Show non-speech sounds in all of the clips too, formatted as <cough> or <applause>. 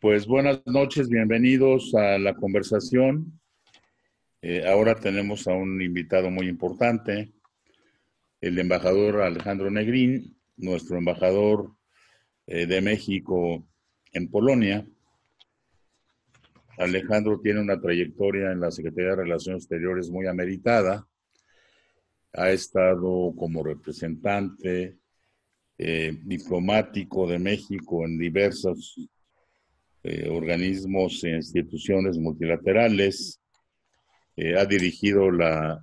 Pues buenas noches, bienvenidos a la conversación. Eh, ahora tenemos a un invitado muy importante, el embajador Alejandro Negrín, nuestro embajador eh, de México en Polonia. Alejandro tiene una trayectoria en la Secretaría de Relaciones Exteriores muy ameritada. Ha estado como representante eh, diplomático de México en diversas eh, organismos e instituciones multilaterales. Eh, ha dirigido la,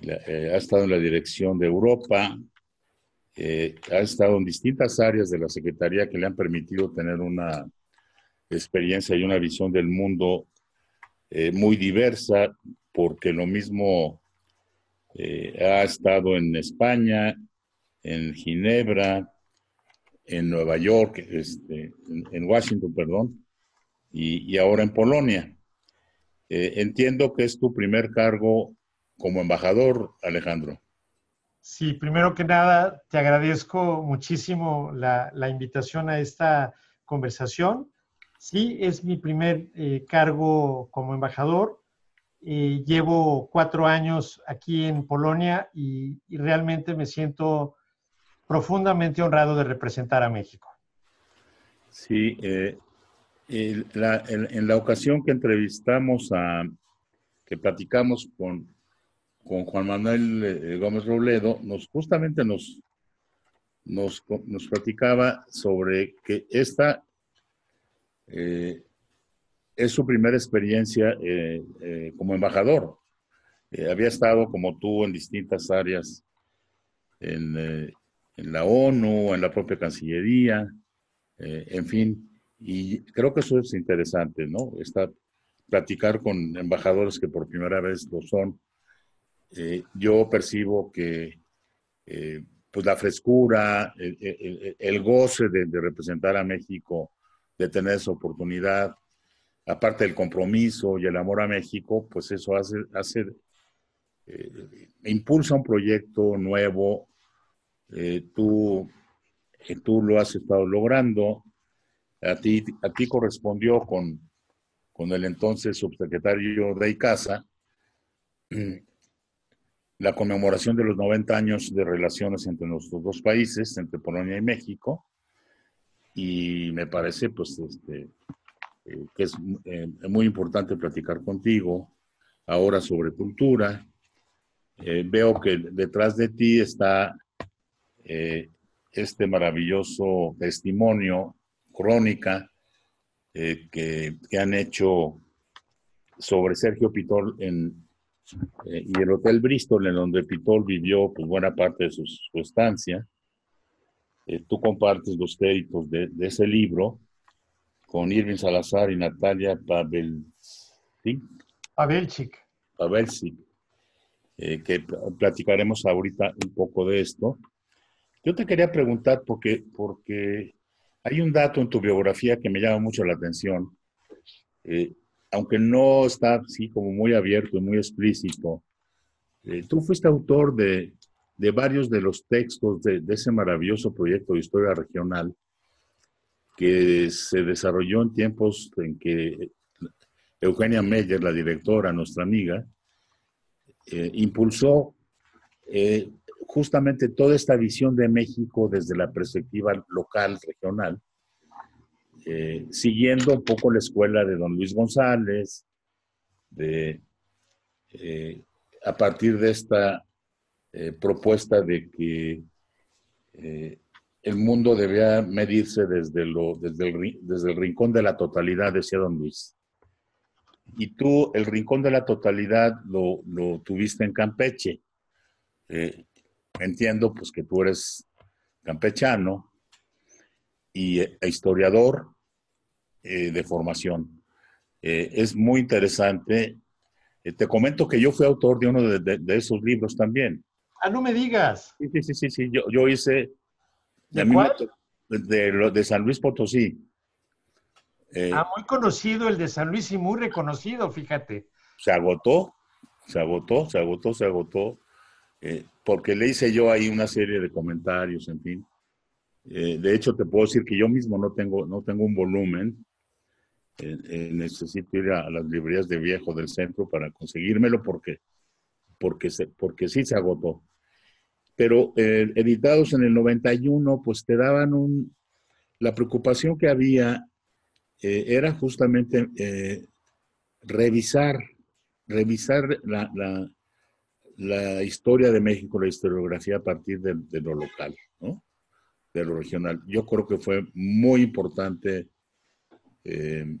eh, ha estado en la dirección de Europa, ha estado en distintas áreas de la Secretaría que le han permitido tener una experiencia y una visión del mundo muy diversa, porque lo mismo ha estado en España, en Ginebra, en Nueva York, este, en, Washington, perdón, y, ahora en Polonia. Eh, entiendo que es tu primer cargo como embajador, Alejandro. Sí, primero que nada, te agradezco muchísimo la, invitación a esta conversación. Sí, es mi primer eh, cargo como embajador. Eh, llevo cuatro años aquí en Polonia y, y realmente me siento profundamente honrado de representar a México. Sí, eh, en la ocasión que entrevistamos a, que platicamos con, Juan Manuel eh, Gómez Robledo, nos, justamente nos, nos, platicaba sobre que esta eh, es su primera experiencia como embajador. había estado como tú en distintas áreas en, en la ONU, en la propia Cancillería, eh, en fin. Y creo que eso es interesante, ¿no? Está, platicar con embajadores que por primera vez lo son. Eh, yo percibo que eh, pues la frescura, el, goce de, representar a México, de tener esa oportunidad, aparte del compromiso y el amor a México, pues eso hace, hace impulsa un proyecto nuevo eh, tú, tú lo has estado logrando. A ti, a ti correspondió con, el entonces subsecretario de Casa <clears throat> la conmemoración de los 90 años de relaciones entre nuestros dos países, entre Polonia y México, y me parece pues este, eh, que es eh, muy importante platicar contigo ahora sobre cultura. veo que detrás de ti está eh, este maravilloso testimonio, crónica, eh, que, han hecho sobre Sergio Pitol en, eh, y el Hotel Bristol, en donde Pitol vivió pues, buena parte de su, estancia. tú compartes los créditos de, ese libro con Irving Salazar y Natalia sí Pavelchik. que platicaremos ahorita un poco de esto. Yo te quería preguntar porque, porque hay un dato en tu biografía que me llama mucho la atención, eh, aunque no está así como muy abierto y muy explícito. Eh, tú fuiste autor de, de, varios de los textos de, ese maravilloso proyecto de historia regional que se desarrolló en tiempos en que Eugenia Meyer, la directora, nuestra amiga, eh, impulsó justamente toda esta visión de México desde la perspectiva local, regional, eh, siguiendo un poco la escuela de don Luis González, eh, a partir de esta eh, propuesta de que el mundo debía medirse desde, lo, desde, el, rincón de la totalidad, decía don Luis. Y tú el rincón de la totalidad lo, tuviste en Campeche entiendo pues que tú eres campechano y eh, e historiador eh, de formación. Eh, es muy interesante. te comento que yo fui autor de uno de, esos libros también. Ah, no me digas. Sí, sí, sí, sí, Yo, yo, hice... ¿De, de de, San Luis Potosí. ah, muy conocido el de San Luis y muy reconocido, fíjate. Se agotó, se agotó, se agotó, se agotó eh, porque le hice yo ahí una serie de comentarios, en fin. Eh, de hecho, te puedo decir que yo mismo no tengo, no tengo un volumen. Eh, necesito ir a, las librerías de viejo del centro para conseguírmelo porque, porque, se, porque sí se agotó. Pero editados en el 91, pues te daban un... La preocupación que había era justamente revisar, revisar la la historia de México, la historiografía a partir de, lo local, de lo regional. Yo creo que fue muy importante eh,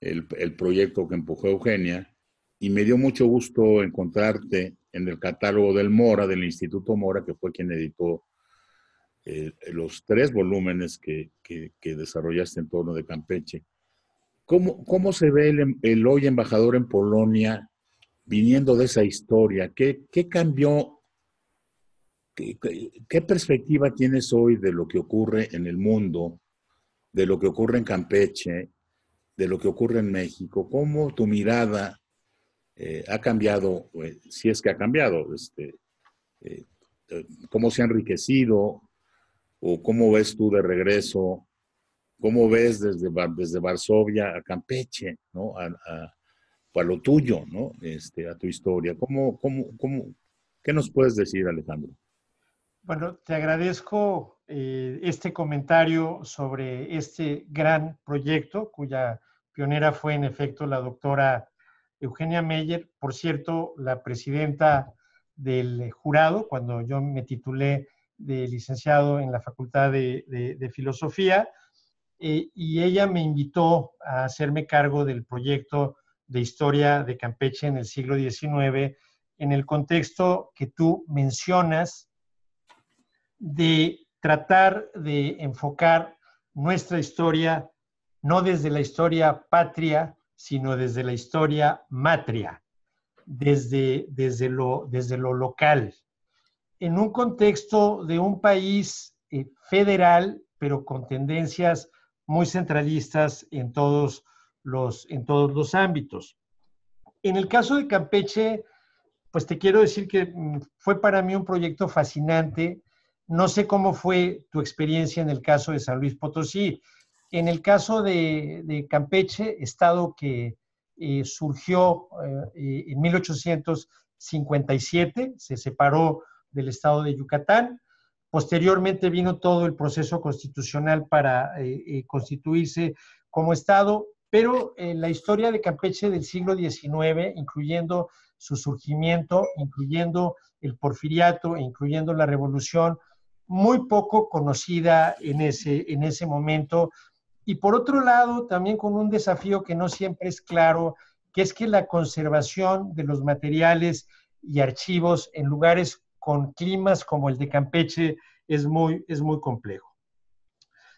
el, proyecto que empujó Eugenia y me dio mucho gusto encontrarte en el catálogo del Mora, del Instituto Mora, que fue quien editó eh, los tres volúmenes que, desarrollaste en torno de Campeche. ¿Cómo, cómo se ve el, el hoy embajador en Polonia viniendo de esa historia, ¿qué, qué cambió? Qué, perspectiva tienes hoy de lo que ocurre en el mundo, de lo que ocurre en Campeche, de lo que ocurre en México? ¿Cómo tu mirada eh, ha cambiado, eh, si es que ha cambiado, este, eh, cómo se ha enriquecido o cómo ves tú de regreso, cómo ves desde, desde Varsovia a Campeche, ¿no? a, a lo tuyo, ¿no? Este, a tu historia. ¿Cómo, cómo, cómo, ¿Qué nos puedes decir, Alejandro? Bueno, te agradezco eh, este comentario sobre este gran proyecto cuya pionera fue en efecto la doctora Eugenia Meyer, por cierto, la presidenta del jurado cuando yo me titulé de licenciado en la Facultad de, Filosofía, eh, y ella me invitó a hacerme cargo del proyecto de historia de Campeche en el siglo XIX, en el contexto que tú mencionas de tratar de enfocar nuestra historia no desde la historia patria, sino desde la historia matria, desde, desde, lo, desde lo local, en un contexto de un país eh, federal, pero con tendencias muy centralistas en todos en todos los ámbitos. En el caso de Campeche, pues te quiero decir que mm, fue para mí un proyecto fascinante. No sé cómo fue tu experiencia en el caso de San Luis Potosí. En el caso de, Campeche, estado que eh, surgió eh, en 1857, se separó del estado de Yucatán. Posteriormente vino todo el proceso constitucional para eh, constituirse como estado pero eh, la historia de Campeche del siglo XIX, incluyendo su surgimiento, incluyendo el porfiriato, incluyendo la revolución, muy poco conocida en ese, en ese momento. Y por otro lado, también con un desafío que no siempre es claro, que es que la conservación de los materiales y archivos en lugares con climas como el de Campeche es muy, es muy complejo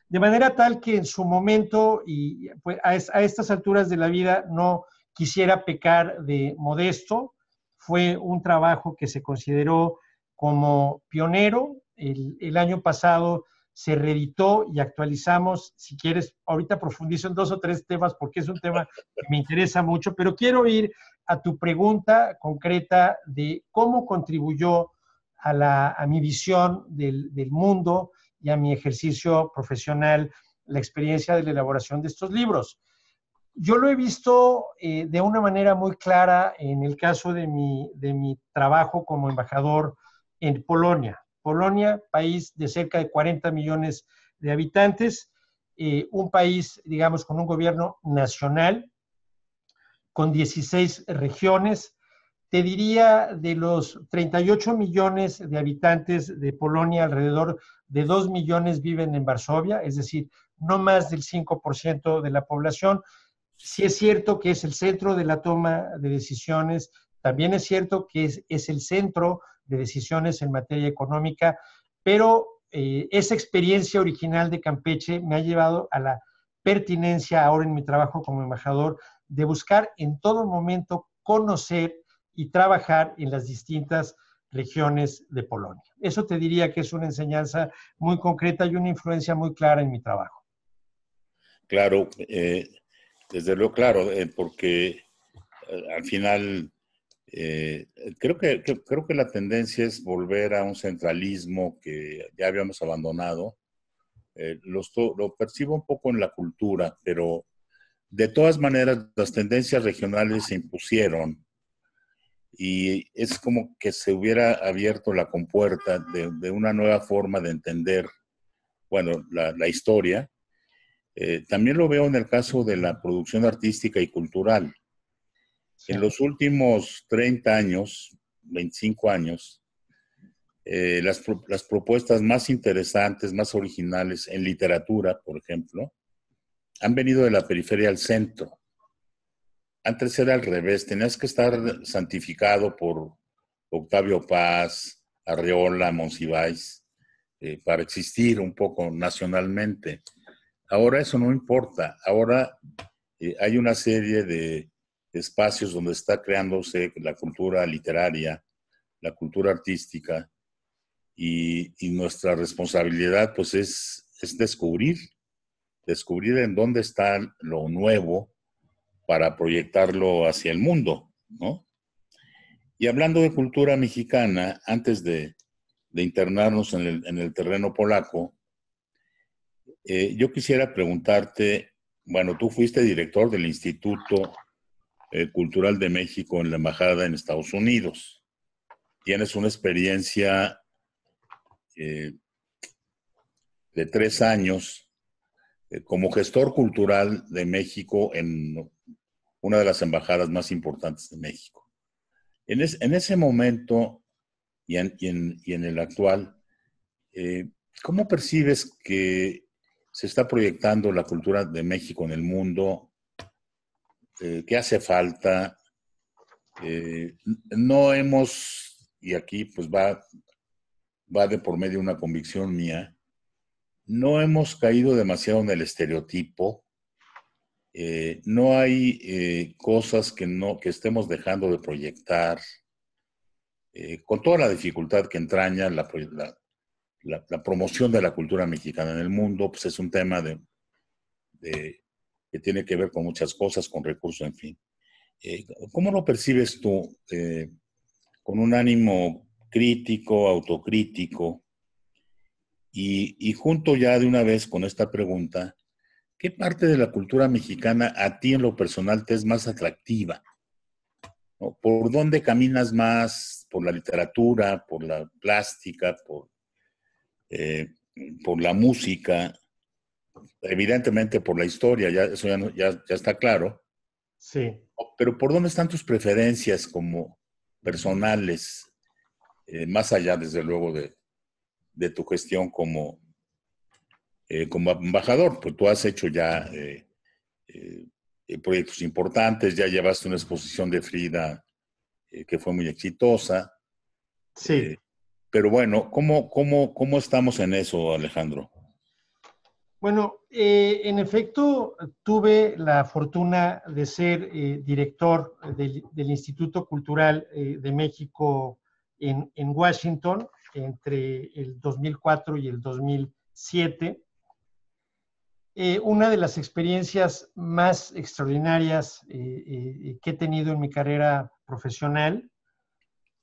de manera tal que en su momento y pues, a, estas alturas de la vida no quisiera pecar de modesto. Fue un trabajo que se consideró como pionero. El, año pasado se reeditó y actualizamos. Si quieres, ahorita profundizo en dos o tres temas porque es un tema que me interesa mucho, pero quiero ir a tu pregunta concreta de cómo contribuyó a, la, mi visión del, del mundo y a mi ejercicio profesional la experiencia de la elaboración de estos libros. Yo lo he visto eh, de una manera muy clara en el caso de mi, de mi trabajo como embajador en Polonia. Polonia, país de cerca de 40 millones de habitantes, eh, un país, digamos, con un gobierno nacional, con 16 regiones, te diría de los 38 millones de habitantes de Polonia, alrededor de 2 millones viven en Varsovia, es decir, no más del 5% de la población. Si es cierto que es el centro de la toma de decisiones, también es cierto que es, el centro de decisiones en materia económica, pero eh, esa experiencia original de Campeche me ha llevado a la pertinencia ahora en mi trabajo como embajador de buscar en todo momento conocer y trabajar en las distintas regiones de Polonia. Eso te diría que es una enseñanza muy concreta y una influencia muy clara en mi trabajo. Claro, eh, desde luego, claro, eh, porque eh, al final creo, que, creo que la tendencia es volver a un centralismo que ya habíamos abandonado. lo, percibo un poco en la cultura, pero de todas maneras las tendencias regionales se impusieron y es como que se hubiera abierto la compuerta de, una nueva forma de entender, bueno, la, historia. Eh, también lo veo en el caso de la producción artística y cultural. En los últimos 30 años, 25 años, eh, las, las, propuestas más interesantes, más originales en literatura, por ejemplo, han venido de la periferia al centro antes era al revés, tenías que estar santificado por Octavio Paz, Arreola, Monsiváis, eh, para existir un poco nacionalmente. Ahora eso no importa, ahora eh, hay una serie de espacios donde está creándose la cultura literaria, la cultura artística, y, nuestra responsabilidad pues es, es descubrir, descubrir en dónde está lo nuevo, para proyectarlo hacia el mundo, ¿no? Y hablando de cultura mexicana, antes de, internarnos en el, terreno polaco, eh, yo quisiera preguntarte, bueno, tú fuiste director del Instituto eh, Cultural de México en la Embajada en Estados Unidos. Tienes una experiencia eh, de tres años como gestor cultural de México en una de las embajadas más importantes de México. En, ese momento y en, el actual, eh, ¿cómo percibes que se está proyectando la cultura de México en el mundo? Eh, ¿Qué hace falta? Eh, no hemos, y aquí pues va, va de por medio una convicción mía, no hemos caído demasiado en el estereotipo eh, no hay eh, cosas que, no, que estemos dejando de proyectar, eh, con toda la dificultad que entraña la, promoción de la cultura mexicana en el mundo, pues es un tema que tiene que ver con muchas cosas, con recursos, en fin. ¿Cómo lo percibes tú con un ánimo crítico, autocrítico? y junto ya de una vez con esta pregunta, ¿Qué parte de la cultura mexicana a ti en lo personal te es más atractiva? ¿Por dónde caminas más? ¿Por la literatura, por la plástica, por, eh, la música? Evidentemente por la historia, ya, eso ya, ya, está claro. Sí. Pero ¿por dónde están tus preferencias como personales, eh, más allá, desde luego, de, de tu gestión como eh, como embajador, pues tú has hecho ya eh, eh, proyectos importantes, ya llevaste una exposición de Frida que fue muy exitosa. Sí. pero bueno, ¿cómo, cómo, ¿cómo estamos en eso, Alejandro? Bueno, en efecto, tuve la fortuna de ser director del, Instituto Cultural de México en, en Washington entre el 2004 y el 2007. Eh, una de las experiencias más extraordinarias eh, eh, que he tenido en mi carrera profesional,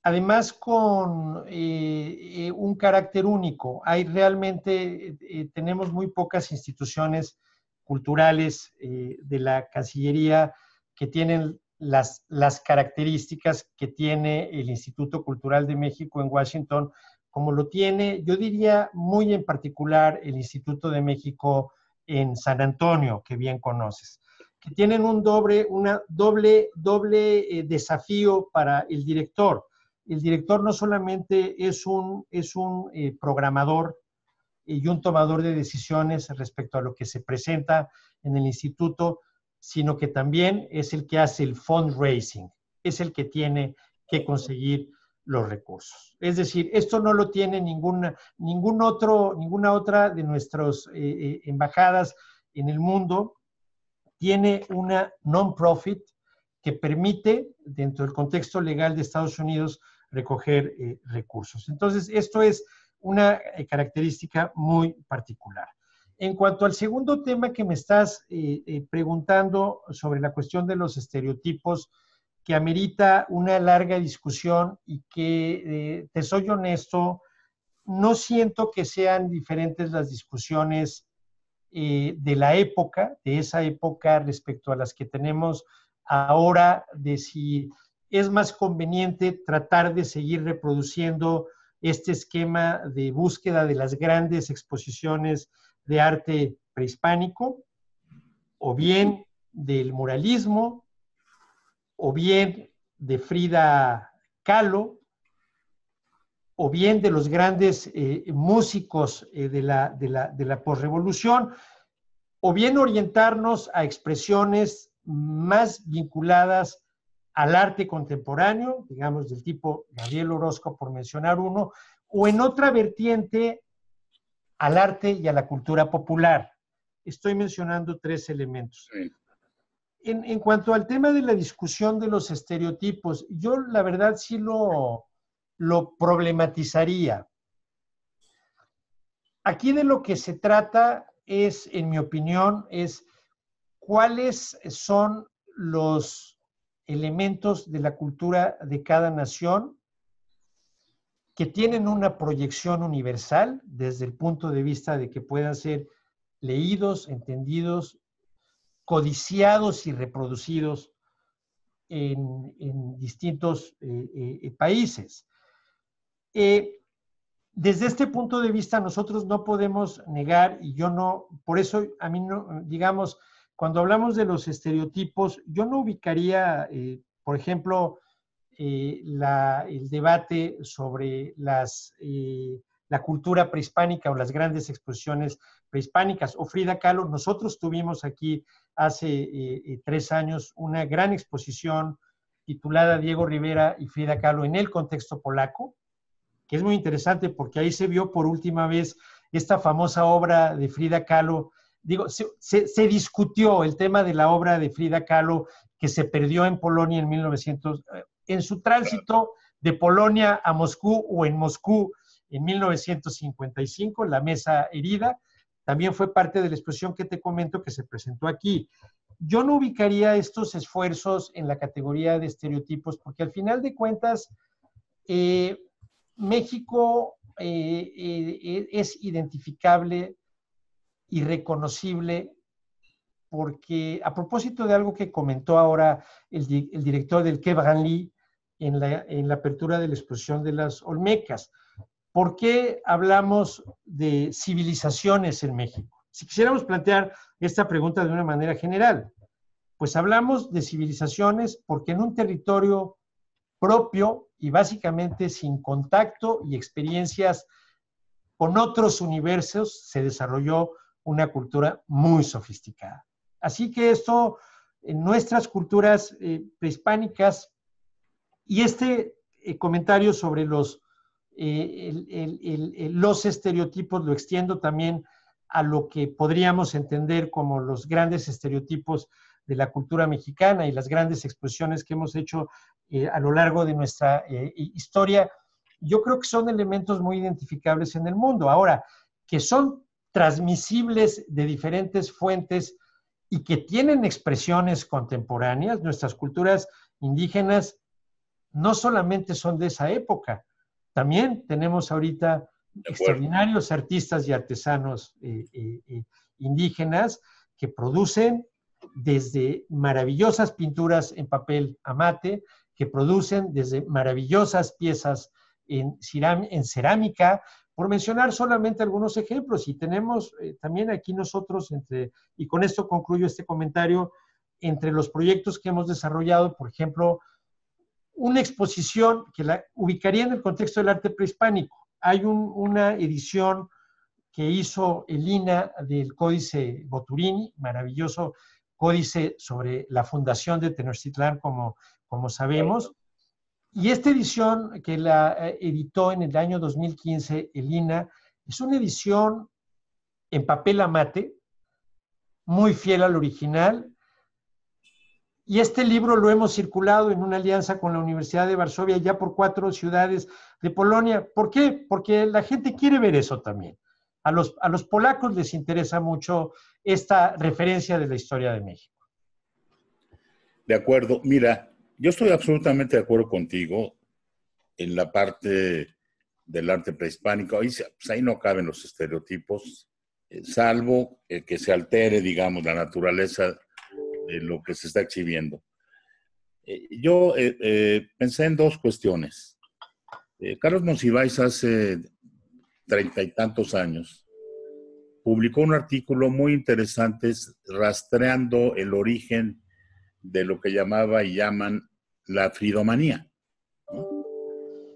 además con un carácter único. Hay realmente, tenemos muy pocas instituciones culturales de la Cancillería que tienen las, las, características que tiene el Instituto Cultural de México en Washington, como lo tiene, yo diría muy en particular, el Instituto de México en San Antonio, que bien conoces, que tienen un doble, una doble, doble eh, desafío para el director. El director no solamente es un, es un eh, programador y un tomador de decisiones respecto a lo que se presenta en el instituto, sino que también es el que hace el fundraising, es el que tiene que conseguir los recursos. Es decir, esto no lo tiene ninguna, ningún otro, ninguna otra de nuestras eh, eh, embajadas en el mundo. Tiene una non-profit que permite, dentro del contexto legal de Estados Unidos, recoger eh, recursos. Entonces, esto es una característica muy particular. En cuanto al segundo tema que me estás preguntando sobre la cuestión de los estereotipos, que amerita una larga discusión y que, eh, te soy honesto, no siento que sean diferentes las discusiones eh, de la época, de esa época respecto a las que tenemos ahora, de si es más conveniente tratar de seguir reproduciendo este esquema de búsqueda de las grandes exposiciones de arte prehispánico, o bien del muralismo, o bien de Frida Kahlo, o bien de los grandes eh, músicos eh, de la, de la, de la posrevolución, o bien orientarnos a expresiones más vinculadas al arte contemporáneo, digamos del tipo Gabriel Orozco, por mencionar uno, o en otra vertiente al arte y a la cultura popular. Estoy mencionando tres elementos en, cuanto al tema de la discusión de los estereotipos, yo la verdad sí lo, lo problematizaría. Aquí de lo que se trata es, en mi opinión, es cuáles son los elementos de la cultura de cada nación que tienen una proyección universal desde el punto de vista de que puedan ser leídos, entendidos codiciados y reproducidos en, distintos eh, eh, eh, países. desde este punto de vista, nosotros no podemos negar, y yo no, por eso a mí no, digamos, cuando hablamos de los estereotipos, yo no ubicaría, por ejemplo, el debate sobre las la cultura prehispánica o las grandes exposiciones prehispánicas. O oh, Frida Kahlo, nosotros tuvimos aquí hace eh, eh, tres años una gran exposición titulada Diego Rivera y Frida Kahlo en el contexto polaco, que es muy interesante porque ahí se vio por última vez esta famosa obra de Frida Kahlo. Digo, se, se discutió el tema de la obra de Frida Kahlo que se perdió en Polonia en 1900, eh, en su tránsito de Polonia a Moscú o en Moscú en 1955, La Mesa Herida. También fue parte de la exposición que te comento que se presentó aquí. Yo no ubicaría estos esfuerzos en la categoría de estereotipos porque al final de cuentas eh, México eh, eh, es identificable y reconocible porque a propósito de algo que comentó ahora el, director del que en la, en la apertura de la exposición de las Olmecas, ¿por qué hablamos de civilizaciones en México? Si quisiéramos plantear esta pregunta de una manera general, pues hablamos de civilizaciones porque en un territorio propio y básicamente sin contacto y experiencias con otros universos se desarrolló una cultura muy sofisticada. Así que esto en nuestras culturas eh, prehispánicas y este eh, comentario sobre los eh, los estereotipos lo extiendo también a lo que podríamos entender como los grandes estereotipos de la cultura mexicana y las grandes exposiciones que hemos hecho eh, a lo largo de nuestra eh, historia, yo creo que son elementos muy identificables en el mundo. Ahora, que son transmisibles de diferentes fuentes y que tienen expresiones contemporáneas, nuestras culturas indígenas no solamente son de esa época, también tenemos ahorita extraordinarios artistas y artesanos eh, eh, eh, indígenas que producen desde maravillosas pinturas en papel amate, que producen desde maravillosas piezas en, cerámica, por mencionar solamente algunos ejemplos. Y tenemos también aquí nosotros, entre, y con esto concluyo este comentario, entre los proyectos que hemos desarrollado, por ejemplo, una exposición que la ubicaría en el contexto del arte prehispánico. Hay una edición que hizo Elina del Códice Boturini, maravilloso códice sobre la fundación de Tenochtitlan, como, como sabemos. Y esta edición que la eh, editó en el año 2015 Elina es una edición en papel amate, muy fiel al original, y este libro lo hemos circulado en una alianza con la Universidad de Varsovia ya por cuatro ciudades de Polonia. ¿Por qué? Porque la gente quiere ver eso también. A los, a los polacos les interesa mucho esta referencia de la historia de México. De acuerdo. Mira, yo estoy absolutamente de acuerdo contigo en la parte del arte prehispánico. Ahí, pues, ahí no caben los estereotipos, eh, salvo el que se altere, digamos, la naturaleza lo que se está exhibiendo. Eh, yo eh, eh, pensé en dos cuestiones. Carlos Monsiváis hace treinta y tantos años publicó un artículo muy interesante rastreando el origen de lo que llamaba y llaman la fridomanía.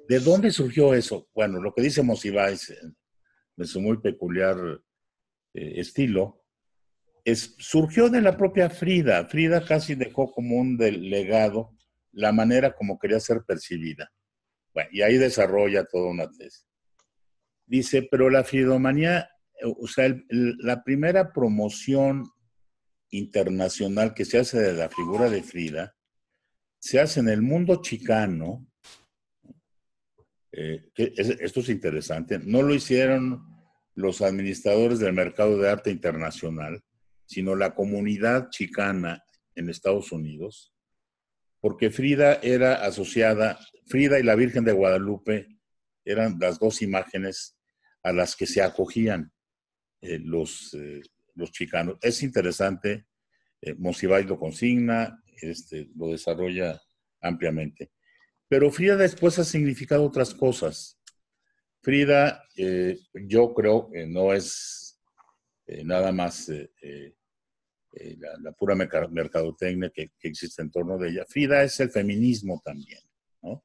¿De dónde surgió eso? Bueno, lo que dice Monsiváis de su muy peculiar estilo, surgió de la propia Frida. Frida casi dejó como un legado la manera como quería ser percibida. y ahí desarrolla toda una tesis. Dice, pero la fridomanía, o sea, la primera promoción internacional que se hace de la figura de Frida, se hace en el mundo chicano. Eh, esto es interesante. No lo hicieron los administradores del mercado de arte internacional, sino la comunidad chicana en Estados Unidos, porque Frida era asociada, Frida y la Virgen de Guadalupe eran las dos imágenes a las que se acogían eh, los, eh, los chicanos. Es interesante, eh, lo consigna, este, lo desarrolla ampliamente. Pero Frida después ha significado otras cosas. Frida, eh, yo creo que no es nada más eh, la, pura mercadotecnia que, existe en torno de ella. Frida es el feminismo también, ¿no?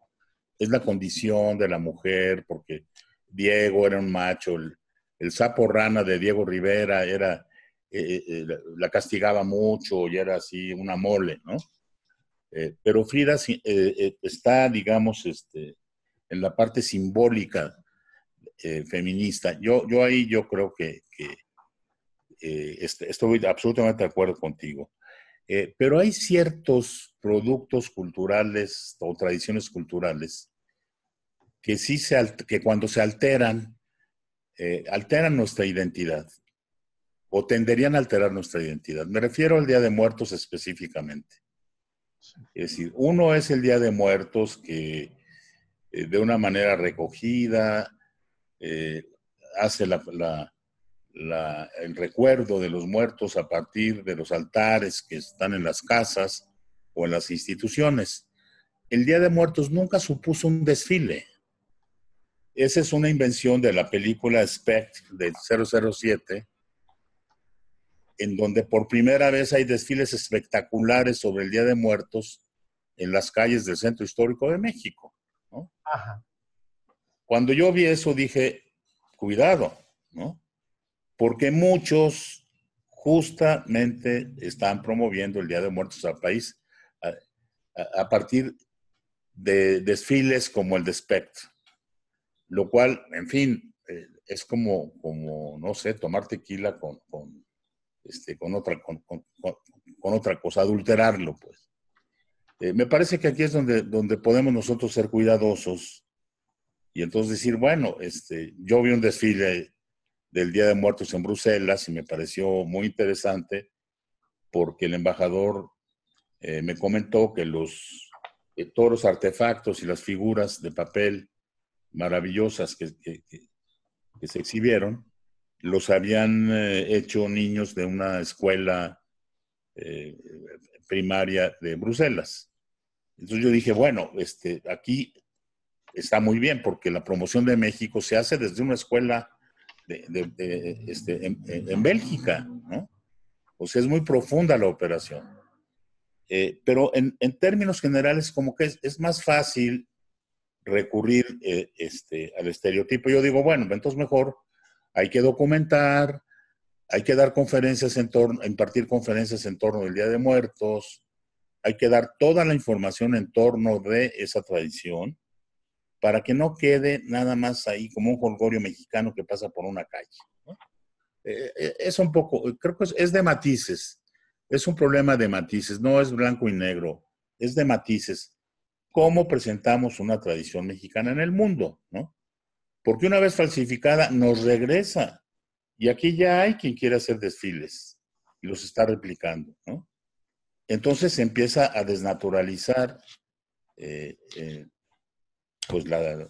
Es la condición de la mujer, porque Diego era un macho, el, sapo rana de Diego Rivera era, eh, eh, la castigaba mucho y era así una mole, ¿no? pero Frida está, digamos, este, en la parte simbólica feminista. Yo, yo ahí yo creo que, que eh, este, estoy absolutamente de acuerdo contigo. Eh, pero hay ciertos productos culturales o tradiciones culturales que, sí se, que cuando se alteran, eh, alteran nuestra identidad o tenderían a alterar nuestra identidad. Me refiero al Día de Muertos específicamente. Es decir, uno es el Día de Muertos que de una manera recogida hace la, el recuerdo de los muertos a partir de los altares que están en las casas o en las instituciones. El Día de Muertos nunca supuso un desfile. Esa es una invención de la película Spect de 007, en donde por primera vez hay desfiles espectaculares sobre el Día de Muertos en las calles del Centro Histórico de México. Cuando yo vi eso dije, cuidado, ¿no? porque muchos justamente están promoviendo el Día de Muertos al país a, partir de desfiles como el de lo cual, en fin, eh, es como, como no sé, tomar tequila con, con, este, con, otra, con, con, con otra cosa, adulterarlo, pues. Eh, me parece que aquí es donde, donde podemos nosotros ser cuidadosos y entonces decir, bueno, este, yo vi un desfile del Día de Muertos en Bruselas y me pareció muy interesante porque el embajador eh, me comentó que los eh, todos los artefactos y las figuras de papel maravillosas que, se exhibieron los habían eh, hecho niños de una escuela primaria de Bruselas. Entonces yo dije, bueno, este, aquí está muy bien porque la promoción de México se hace desde una escuela de, este, en, Bélgica, ¿no? O sea, es muy profunda la operación. Eh, pero en, en, términos generales, como que es, más fácil recurrir eh, este, al estereotipo. Yo digo, bueno, entonces mejor hay que documentar, hay que dar conferencias en torno, impartir conferencias en torno del Día de Muertos, hay que dar toda la información en torno de esa tradición para que no quede nada más ahí como un jolgorio mexicano que pasa por una calle. Eh, eh, es un poco, eh, creo que es, de matices, es un problema de matices, no es blanco y negro, es de matices. ¿Cómo presentamos una tradición mexicana en el mundo? Porque una vez falsificada nos regresa y aquí ya hay quien quiere hacer desfiles y los está replicando. Entonces se empieza a desnaturalizar eh, pues la,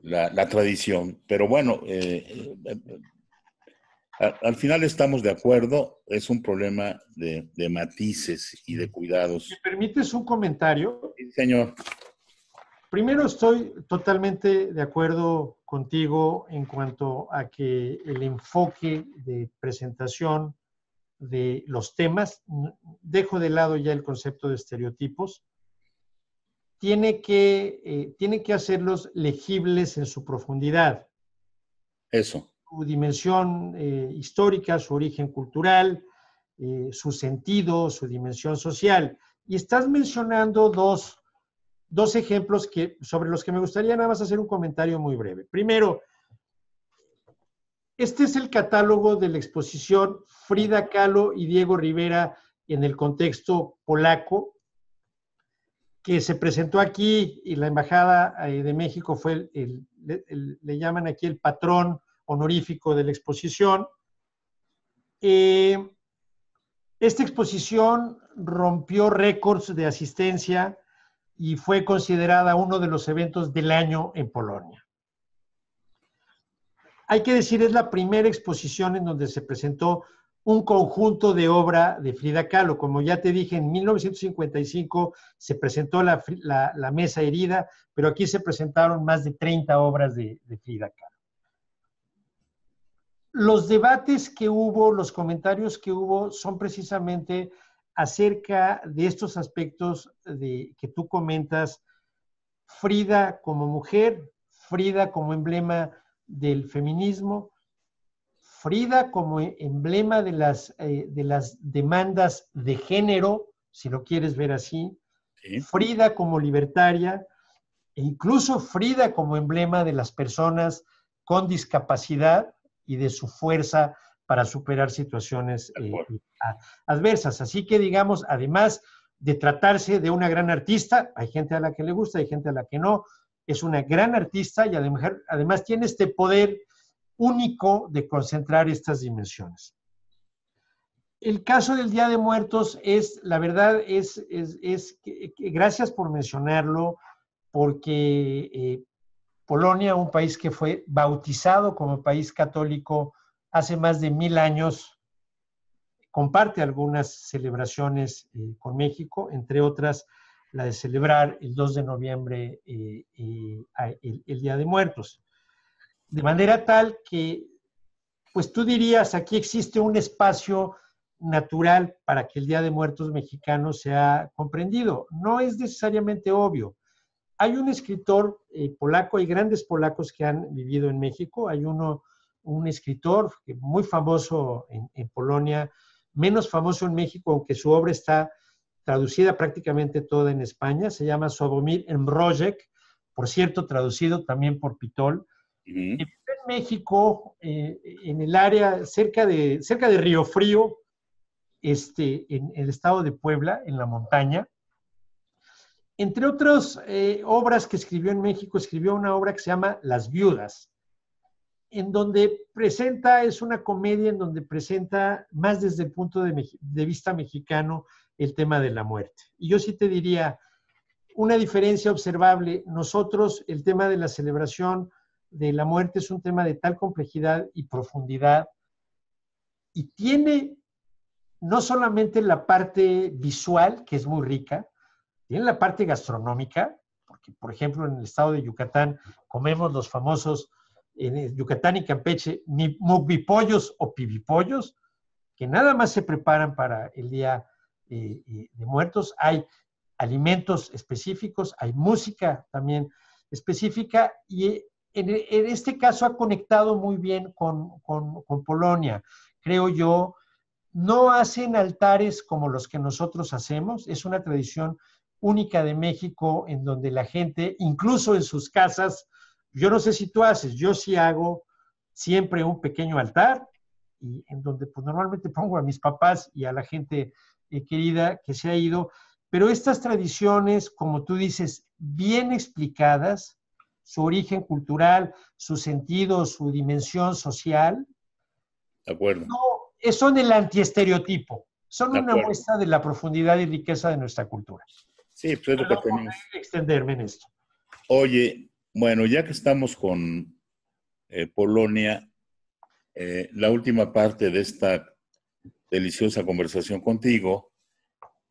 la, tradición. Pero bueno, eh, eh, al, final estamos de acuerdo, es un problema de, de matices y de cuidados. ¿Me permites un comentario? Sí, señor. Primero estoy totalmente de acuerdo contigo en cuanto a que el enfoque de presentación de los temas, dejo de lado ya el concepto de estereotipos, tiene que, eh, tiene que hacerlos legibles en su profundidad. Eso. Su dimensión eh, histórica, su origen cultural, eh, su sentido, su dimensión social. Y estás mencionando dos, ejemplos que, sobre los que me gustaría nada más hacer un comentario muy breve. Primero, este es el catálogo de la exposición Frida Kahlo y Diego Rivera en el contexto polaco, que se presentó aquí y la Embajada eh, de México fue, el, le llaman aquí el patrón honorífico de la exposición. Eh, esta exposición rompió récords de asistencia y fue considerada uno de los eventos del año en Polonia. Hay que decir, es la primera exposición en donde se presentó un conjunto de obra de Frida Kahlo. Como ya te dije, en 1955 se presentó la, Mesa Herida, pero aquí se presentaron más de 30 obras de, Frida Kahlo. Los debates que hubo, los comentarios que hubo son precisamente acerca de estos aspectos de, que tú comentas, Frida como mujer, Frida como emblema del feminismo, Frida como emblema de las, eh, de las demandas de género, si lo quieres ver así, Frida como libertaria, e incluso Frida como emblema de las personas con discapacidad y de su fuerza para superar situaciones eh, adversas. Así que, digamos, además de tratarse de una gran artista, hay gente a la que le gusta, hay gente a la que no, es una gran artista y además tiene este poder único de concentrar estas dimensiones. El caso del Día de Muertos es, la verdad, es, es, que, gracias por mencionarlo, porque eh, Polonia, un país que fue bautizado como país católico hace más de mil años, comparte algunas celebraciones eh, con México, entre otras la de celebrar el 2 de noviembre eh, el Día de Muertos de manera tal que, pues tú dirías, aquí existe un espacio natural para que el Día de Muertos mexicano sea comprendido. No es necesariamente obvio. Hay un escritor eh, polaco, hay grandes polacos que han vivido en México, hay uno, un escritor muy famoso en, en Polonia, menos famoso en México, aunque su obra está traducida prácticamente toda en España, se llama Sobomir Mrojek, por cierto, traducido también por Pitol, en México, eh, en el área cerca de, cerca de Río Frío, este, en el estado de Puebla, en la montaña. Entre otras eh, obras que escribió en México, escribió una obra que se llama Las Viudas, en donde presenta, es una comedia en donde presenta más desde el punto de vista mexicano el tema de la muerte. Y yo sí te diría, una diferencia observable, nosotros el tema de la celebración de la muerte es un tema de tal complejidad y profundidad y tiene no solamente la parte visual, que es muy rica, tiene la parte gastronómica, porque por ejemplo en el estado de Yucatán comemos los famosos, en Yucatán y Campeche, mugbipollos o pibipollos, que nada más se preparan para el Día eh, eh, de Muertos. Hay alimentos específicos, hay música también específica y en, este caso ha conectado muy bien con, Polonia, creo yo. No hacen altares como los que nosotros hacemos, es una tradición única de México en donde la gente, incluso en sus casas, yo no sé si tú haces, yo sí hago siempre un pequeño altar y en donde pues, normalmente pongo a mis papás y a la gente eh, querida que se ha ido, pero estas tradiciones, como tú dices, bien explicadas, su origen cultural, su sentido, su dimensión social. De acuerdo. son el antiestereotipo, son una muestra de la profundidad y riqueza de nuestra cultura. Sí, pues extenderme en esto. Oye, bueno, ya que estamos con eh, Polonia, eh, la última parte de esta deliciosa conversación contigo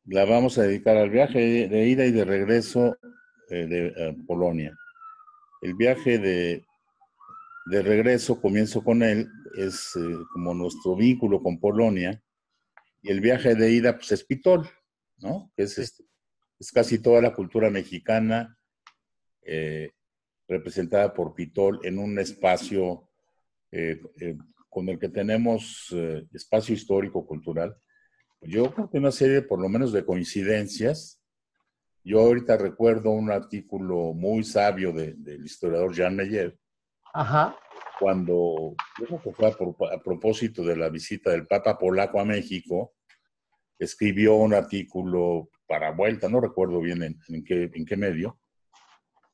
la vamos a dedicar al viaje de ida y de regreso eh, de Polonia. El viaje de, regreso, comienzo con él, es eh, como nuestro vínculo con Polonia. Y el viaje de ida, pues es Pitol, ¿no? Este, es, casi toda la cultura mexicana eh, representada por Pitol en un espacio eh, con el que tenemos espacio histórico-cultural. Yo creo que una serie, por lo menos, de coincidencias yo ahorita recuerdo un artículo muy sabio del historiador Jean Meyer, Ajá. cuando fue a, propósito de la visita del Papa polaco a México, escribió un artículo para vuelta, no recuerdo bien en, qué, medio,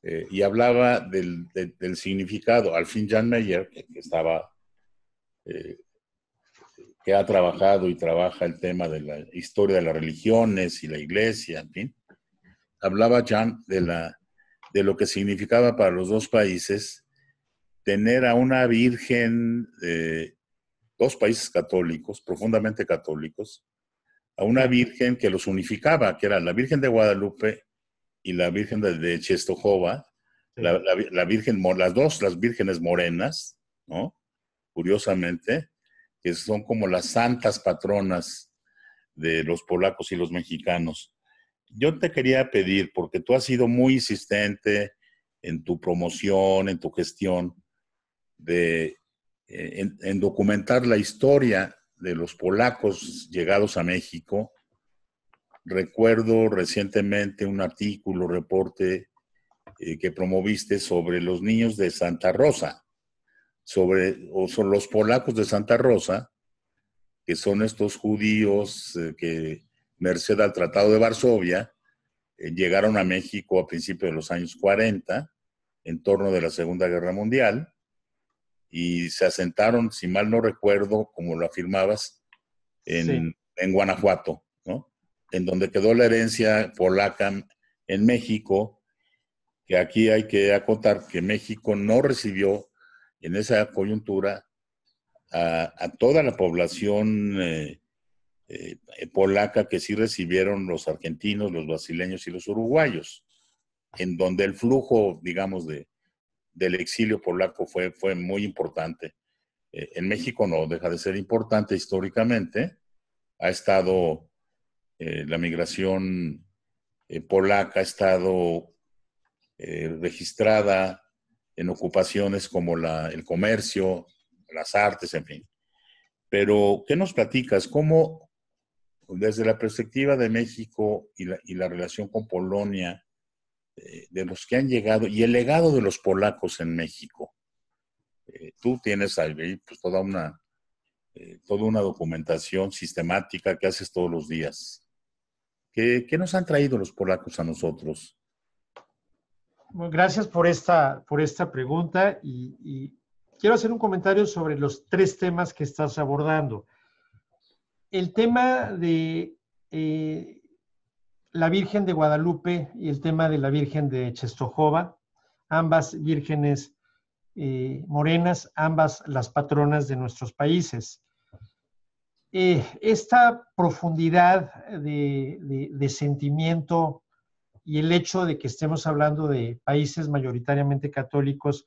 eh, y hablaba del, significado. Al fin, Jan Meyer, que, estaba, eh, que ha trabajado y trabaja el tema de la historia de las religiones y la iglesia, en fin, hablaba Jan de, la, de lo que significaba para los dos países tener a una virgen, de dos países católicos, profundamente católicos, a una virgen que los unificaba, que era la Virgen de Guadalupe y la Virgen de, de la, Virgen, las dos, las vírgenes morenas, ¿no? Curiosamente, que son como las santas patronas de los polacos y los mexicanos yo te quería pedir, porque tú has sido muy insistente en tu promoción, en tu gestión, de, eh, en, documentar la historia de los polacos llegados a México. Recuerdo recientemente un artículo, reporte eh, que promoviste sobre los niños de Santa Rosa, sobre, o son los polacos de Santa Rosa, que son estos judíos eh, que merced al Tratado de Varsovia, eh, llegaron a México a principios de los años 40, en torno de la Segunda Guerra Mundial, y se asentaron, si mal no recuerdo, como lo afirmabas, en, Guanajuato, ¿no? En donde quedó la herencia polaca en México, que aquí hay que acotar que México no recibió en esa coyuntura a, toda la población eh, eh, eh, polaca que sí recibieron los argentinos, los brasileños y los uruguayos, en donde el flujo, digamos, de, del exilio polaco fue, fue muy importante. Eh, en México no deja de ser importante históricamente. Ha estado la migración polaca, ha estado registrada en ocupaciones como la, el comercio, las artes, en fin. Pero, ¿qué nos platicas? ¿Cómo, desde la perspectiva de México y la, relación con Polonia, eh, de los que han llegado y el legado de los polacos en México. Eh, tú tienes ahí pues, toda, una, eh, toda una documentación sistemática que haces todos los días. ¿Qué, nos han traído los polacos a nosotros? gracias por esta, por esta pregunta y quiero hacer un comentario sobre los tres temas que estás abordando el tema de eh, la Virgen de Guadalupe y el tema de la Virgen de Chestojova, ambas vírgenes eh, morenas, ambas las patronas de nuestros países. Eh, esta profundidad de, de, sentimiento y el hecho de que estemos hablando de países mayoritariamente católicos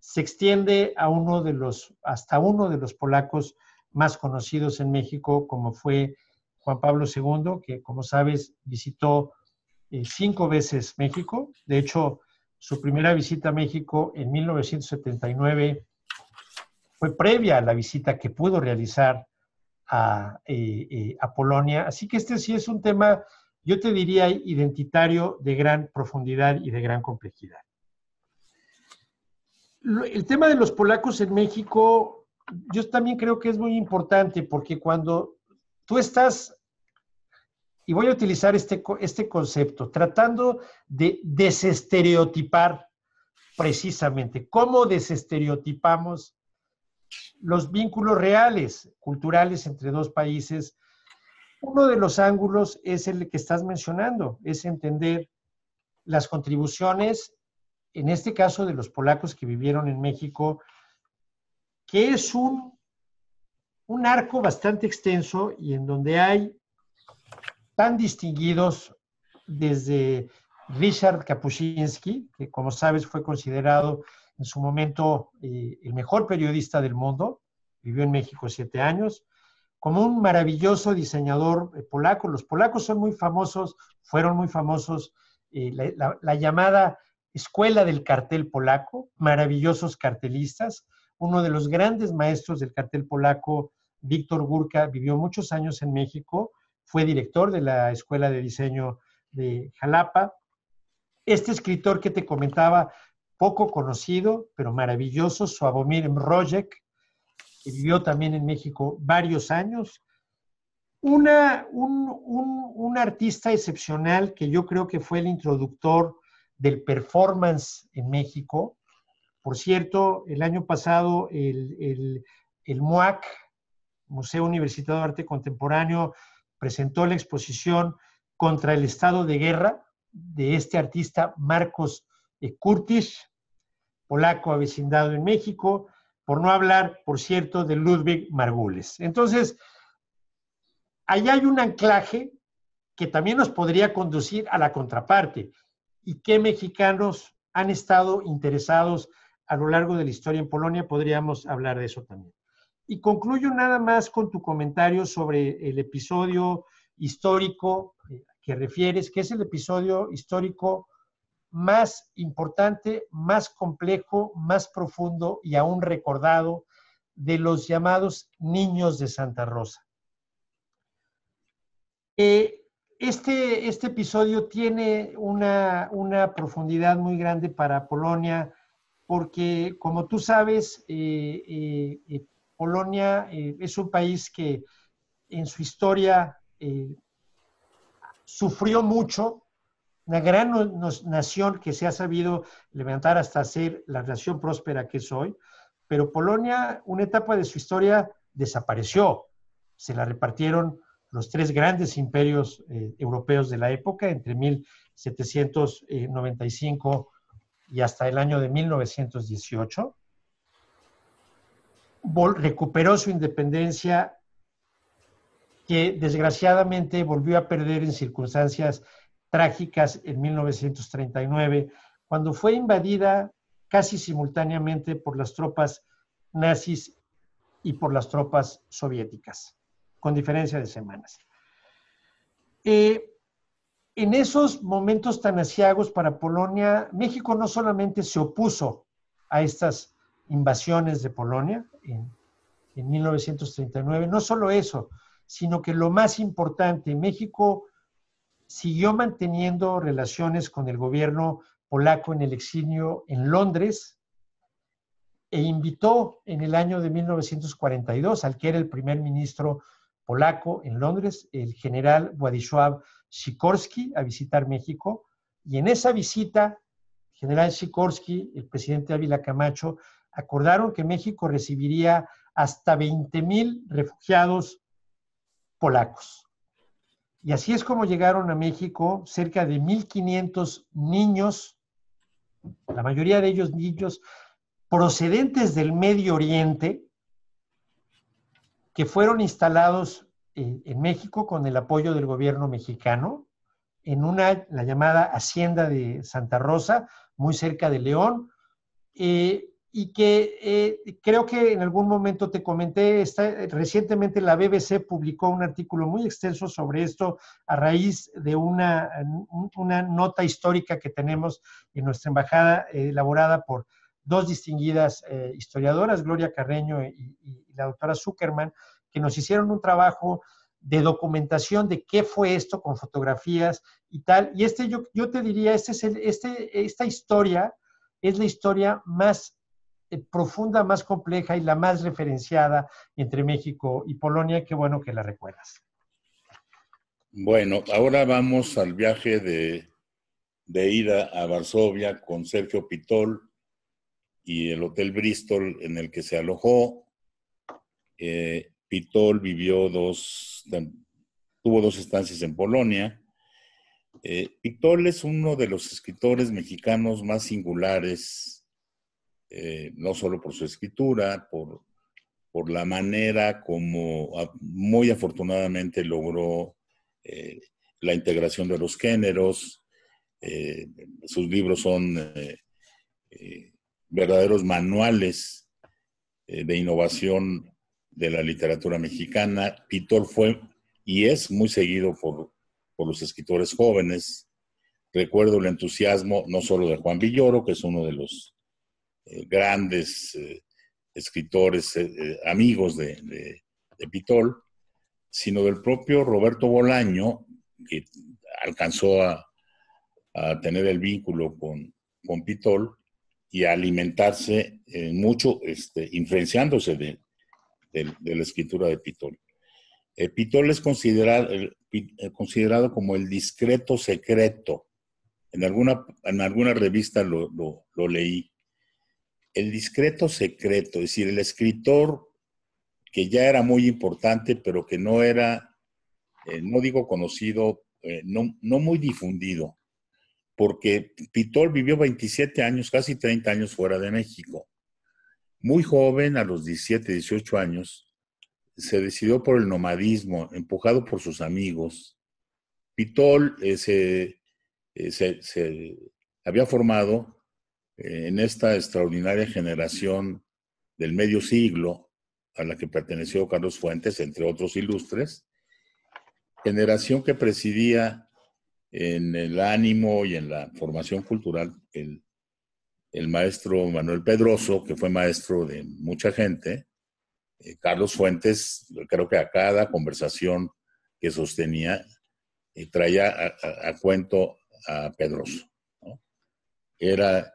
se extiende a uno de los, hasta uno de los polacos más conocidos en México, como fue Juan Pablo II, que como sabes visitó eh, cinco veces México. De hecho, su primera visita a México en 1979 fue previa a la visita que pudo realizar a, eh, eh, a Polonia. Así que este sí es un tema, yo te diría, identitario de gran profundidad y de gran complejidad. El tema de los polacos en México yo también creo que es muy importante porque cuando tú estás, y voy a utilizar este, este concepto, tratando de desestereotipar precisamente, cómo desestereotipamos los vínculos reales, culturales entre dos países, uno de los ángulos es el que estás mencionando, es entender las contribuciones, en este caso de los polacos que vivieron en México, que es un, arco bastante extenso y en donde hay tan distinguidos desde Richard Kapuscinski, que como sabes fue considerado en su momento eh, el mejor periodista del mundo, vivió en México siete años, como un maravilloso diseñador polaco. Los polacos son muy famosos, fueron muy famosos, eh, la, llamada escuela del cartel polaco, maravillosos cartelistas, uno de los grandes maestros del cartel polaco, Víctor Burka, vivió muchos años en México, fue director de la Escuela de Diseño de Jalapa. Este escritor que te comentaba, poco conocido, pero maravilloso, Suabomir Mrojek, que vivió también en México varios años. Una, un, un artista excepcional que yo creo que fue el introductor del performance en México, por cierto, el año pasado el, el, MUAC, Museo Universitario de Arte Contemporáneo, presentó la exposición contra el estado de guerra de este artista Marcos eh, Curtis polaco avecindado en México, por no hablar, por cierto, de Ludwig Margules. Entonces, ahí hay un anclaje que también nos podría conducir a la contraparte. ¿Y qué mexicanos han estado interesados a lo largo de la historia en Polonia, podríamos hablar de eso también. Y concluyo nada más con tu comentario sobre el episodio histórico eh, que refieres, que es el episodio histórico más importante, más complejo, más profundo y aún recordado de los llamados niños de Santa Rosa. Eh, este, este, episodio tiene una profundidad muy grande para Polonia, porque como tú sabes, eh, eh, eh, Polonia es un país que en su historia sufrió mucho, una gran nación que se ha sabido levantar hasta ser la nación próspera que es hoy, pero Polonia, una etapa de su historia desapareció, se la repartieron los tres grandes imperios europeos de la época, entre 1795 y hasta el año de 1918, recuperó su independencia que desgraciadamente volvió a perder en circunstancias trágicas en 1939, cuando fue invadida casi simultáneamente por las tropas nazis y por las tropas soviéticas, con diferencia de semanas. Eh, en esos momentos tan asiagos para Polonia, México no solamente se opuso a estas invasiones de Polonia en, 1939, no solo eso, sino que lo más importante, México siguió manteniendo relaciones con el gobierno polaco en el exilio en Londres e invitó en el año de 1942 al que era el primer ministro polaco en Londres, el general Władysław a visitar México y en esa visita, el general Sikorsky, el presidente Ávila Camacho, acordaron que México recibiría hasta 20.000 refugiados polacos. Y así es como llegaron a México cerca de 1.500 niños, la mayoría de ellos niños procedentes del Medio Oriente, que fueron instalados en México con el apoyo del gobierno mexicano en una, la llamada Hacienda de Santa Rosa, muy cerca de León, eh, y que eh, creo que en algún momento te comenté, recientemente la BBC publicó un artículo muy extenso sobre esto a raíz de una, nota histórica que tenemos en nuestra embajada eh, elaborada por dos distinguidas historiadoras, Gloria Carreño y la doctora Zuckerman, que nos hicieron un trabajo de documentación de qué fue esto con fotografías y tal. Y este, yo, yo te diría, este es este, esta historia es la historia más eh, profunda, más compleja y la más referenciada entre México y Polonia. Qué bueno que la recuerdas. Bueno, ahora vamos al viaje de, de ida a Varsovia con Sergio Pitol y el Hotel Bristol en el que se alojó. Eh, Pitol vivió dos, tuvo dos estancias en Polonia. Eh, Pitol es uno de los escritores mexicanos más singulares, eh, no solo por su escritura, por, la manera como muy afortunadamente logró eh, la integración de los géneros. sus libros son verdaderos manuales de innovación de la literatura mexicana. Pitol fue y es muy seguido por, los escritores jóvenes. Recuerdo el entusiasmo no solo de Juan Villoro, que es uno de los eh, grandes eh, escritores eh, amigos de, Pitol, sino del propio Roberto Bolaño, que alcanzó a, tener el vínculo con, con Pitol y a alimentarse mucho, este, influenciándose de, de, la escritura de Pitol. Eh, Pitol es considerado, eh, considerado, como el discreto secreto. En alguna, en alguna revista lo, leí. El discreto secreto, es decir, el escritor que ya era muy importante, pero que no era, eh, no digo conocido, no, no, muy difundido, porque Pitol vivió 27 años, casi 30 años fuera de México. Muy joven, a los 17, 18 años, se decidió por el nomadismo, empujado por sus amigos. Pitol eh, eh, se, había formado eh, en esta extraordinaria generación del medio siglo a la que perteneció Carlos Fuentes, entre otros ilustres, generación que presidía en el ánimo y en la formación cultural el el maestro Manuel Pedroso, que fue maestro de mucha gente, eh, Carlos Fuentes, creo que a cada conversación que sostenía, eh, traía a, cuento a Pedroso. Era